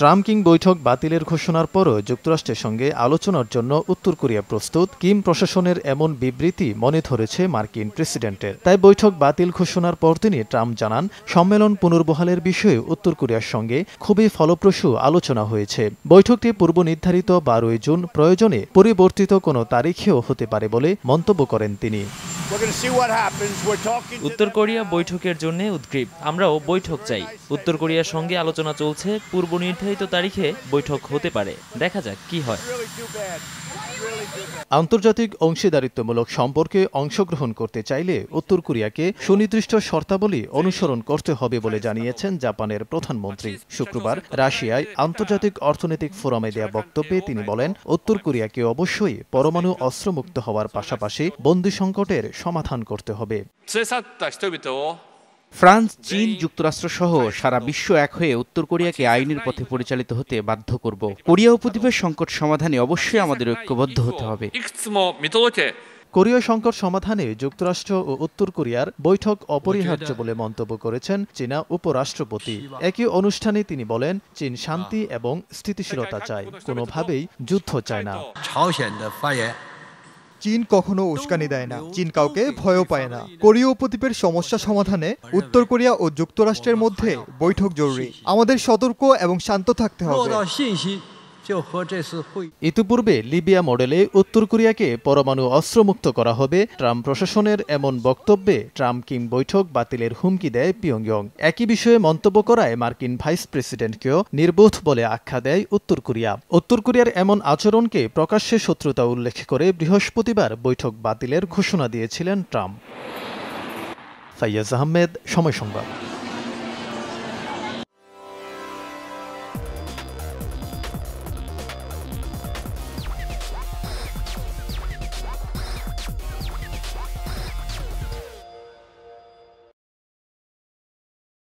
Trump king বৈঠক বাতিলের ঘোষণার পরও যুক্তরাষ্ট্রের সঙ্গে আলোচনার জন্য উত্তর কোরিয়া প্রস্তুত কিম প্রশাসনের এমন বিবৃতি মনে ধরেছে মার্কিন প্রেসিডেন্টের তাই বৈঠক বাতিল ঘোষণার পর তিনি ট্রাম্প জানান সম্মেলন পুনর্বহালের বিষয়ে উত্তর কোরিয়ার সঙ্গে খুবই ফলপ্রসূ আলোচনা হয়েছে বৈঠকটি পূর্ব নির্ধারিত বারোই জুন প্রয়োজনে পরিবর্তিত কোনো তারিখেও হতে পারে বলে মন্তব্য করেন তিনি উত্তর কোরিয়া বৈঠকের জন্য উদ্গ্রীব আমরাও বৈঠক চাই উত্তর কোরিয়ার সঙ্গে আলোচনা চলছে পূর্ব নির্ধারিত তারিখে বৈঠক হতে পারে দেখা যাক কি হয় আন্তর্জাতিক অংশীদারিত্বমূলক সম্পর্কে অংশগ্রহণ করতে চাইলে উত্তর কোরিয়াকে সুনির্দিষ্ট শর্তাবলী অনুসরণ করতে হবে বলে জানিয়েছেন জাপানের প্রধানমন্ত্রী শুক্রবার রাশিয়ায় আন্তর্জাতিক অর্থনৈতিক ফোরামে দেওয়া বক্তব্যে তিনি বলেন উত্তর কোরিয়াকে অবশ্যই পরমাণু অস্ত্রমুক্ত হওয়ার পাশাপাশি বন্দী সংকটের সমাধান করতে হবে ফ্রান্স চীন যুক্তরাষ্ট্র সহ সারা বিশ্ব এক হয়ে উত্তর কোরিয়াকে আইনের পথে পরিচালিত হতে বাধ্য করব কোরিয়া উপদ্বীপের সংকট সমাধানে অবশ্যই আমাদের ঐক্যবদ্ধ হতে হবে কোরীয় সংকট সমাধানে যুক্তরাষ্ট্র ও উত্তর কোরিয়ার বৈঠক অপরিহার্য বলে মন্তব্য করেছেন চীনা উপরাষ্ট্রপতি একই অনুষ্ঠানে তিনি বলেন চীন শান্তি ah. এবং স্থিতিশীলতা চায় কোনোভাবেই যুদ্ধ চায় না চীন কখনো উস্কানি দেয় না চীন কাউকে ভয়ও পায় না কোরীয় উপদ্বীপের সমস্যা সমাধানে উত্তর কোরিয়া ও যুক্তরাষ্ট্রের মধ্যে বৈঠক জরুরি আমাদের সতর্ক এবং শান্ত থাকতে হবে ইতিপূর্বে লিবিয়া মডেলে উত্তর কোরিয়াকে পরমাণু অস্ত্রমুক্ত করা হবে ট্রাম্প প্রশাসনের এমন বক্তব্যে ট্রাম্প কিম বৈঠক বাতিলের হুমকি দেয় পিয়ংইয়ং একই বিষয়ে মন্তব্য করায় মার্কিন ভাইস প্রেসিডেন্টকেও নির্বোধ বলে আখ্যা দেয় উত্তর কোরিয়া উত্তর কোরিয়ার এমন আচরণকে প্রকাশ্যে শত্রুতা উল্লেখ করে বৃহস্পতিবার বৈঠক বাতিলের ঘোষণা দিয়েছিলেন ট্রাম্প সাইয়াজ আহমেদ সময় সংবাদ